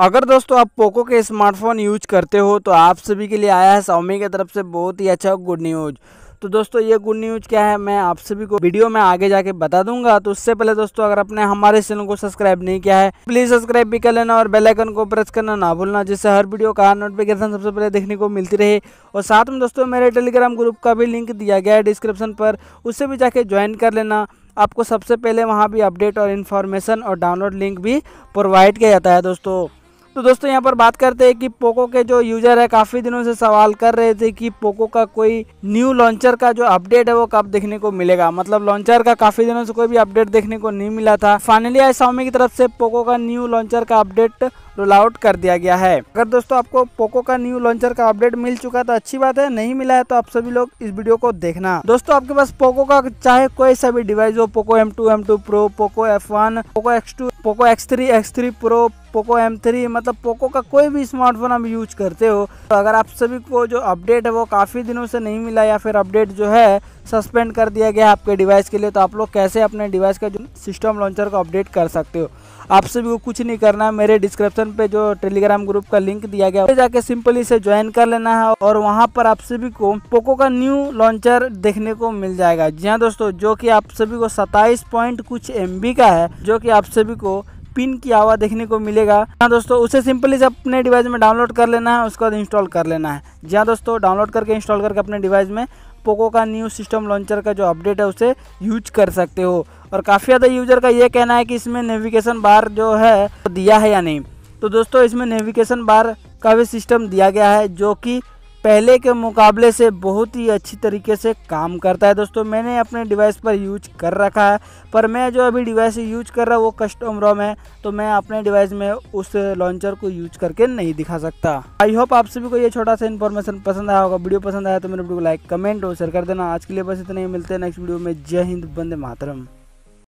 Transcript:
अगर दोस्तों आप पोको के स्मार्टफोन यूज करते हो तो आप सभी के लिए आया है सौमी की तरफ से बहुत ही अच्छा गुड न्यूज़ तो दोस्तों ये गुड न्यूज क्या है मैं आप सभी को वीडियो में आगे जाके बता दूंगा तो उससे पहले दोस्तों अगर आपने हमारे चैनल को सब्सक्राइब नहीं किया है प्लीज सब्सक्राइब भी कर लेना और बेल आइकन को प्रेस करना ना भूलना जिससे हर वीडियो का नोटिफिकेशन सबसे पहले देखने को मिलती रहे और साथ में दोस्तों मेरे टेलीग्राम ग्रुप का भी लिंक दिया गया है डिस्क्रिप्शन पर उससे भी जाके ज्वाइन कर लेना आपको सबसे पहले वहाँ भी अपडेट और इन्फॉर्मेशन और डाउनलोड लिंक भी प्रोवाइड किया जाता है दोस्तों तो दोस्तों यहाँ पर बात करते हैं कि पोको के जो यूज़र है काफ़ी दिनों से सवाल कर रहे थे कि पोको का कोई न्यू लॉन्चर का जो अपडेट है वो कब देखने को मिलेगा मतलब लॉन्चर का काफ़ी दिनों से कोई भी अपडेट देखने को नहीं मिला था फाइनली आई स्वामी की तरफ से पोको का न्यू लॉन्चर का अपडेट रोल आउट कर दिया गया है अगर दोस्तों आपको पोको का न्यू लॉन्चर का अपडेट मिल चुका तो अच्छी बात है नहीं मिला है तो आप सभी लोग इस वीडियो को देखना दोस्तों आपके पास पोको का चाहे कोई सा भी डिवाइस हो Poco M two M two pro Poco F one Poco X two Poco X three X three pro Poco M3 मतलब पोको का कोई भी स्मार्टफोन आप यूज करते हो तो अगर आप सभी को जो अपडेट है वो काफ़ी दिनों से नहीं मिला या फिर अपडेट जो है सस्पेंड कर दिया गया है आपके डिवाइस के लिए तो आप लोग कैसे अपने डिवाइस का जो सिस्टम लॉन्चर को अपडेट कर सकते हो आप सभी को कुछ नहीं करना है मेरे डिस्क्रिप्शन पे जो टेलीग्राम ग्रुप का लिंक दिया गया है जाके सिंपली इसे ज्वाइन कर लेना है और वहाँ पर आप सभी को पोको का न्यू लॉन्चर देखने को मिल जाएगा जी हाँ दोस्तों जो कि आप सभी को सत्ताईस पॉइंट कुछ एम का है जो कि आप सभी को पिन किया हुआ देखने को मिलेगा हाँ दोस्तों उसे सिंपली से अपने डिवाइस में डाउनलोड कर लेना है उसके बाद इंस्टॉल कर लेना है जी हाँ दोस्तों डाउनलोड करके इंस्टॉल करके अपने डिवाइस में पोको का न्यू सिस्टम लॉन्चर का जो अपडेट है उसे यूज कर सकते हो और काफ़ी ज़्यादा यूजर का ये कहना है कि इसमें नेविगेशन बार जो है दिया है या नहीं तो दोस्तों इसमें नेविगेशन बार का भी सिस्टम दिया गया है जो कि पहले के मुकाबले से बहुत ही अच्छी तरीके से काम करता है दोस्तों मैंने अपने डिवाइस पर यूज कर रखा है पर मैं जो अभी डिवाइस यूज कर रहा हूँ वो कस्टम रोम है तो मैं अपने डिवाइस में उस लॉन्चर को यूज करके नहीं दिखा सकता आई होप आप सभी को ये छोटा सा इन्फॉर्मेशन पसंद आया होगा वीडियो पसंद आया तो मेरे वीडियो को लाइक कमेंट और शेयर कर देना आज के लिए बस इतना ही मिलते हैं नेक्स्ट वीडियो में जय हिंद बंदे मातरम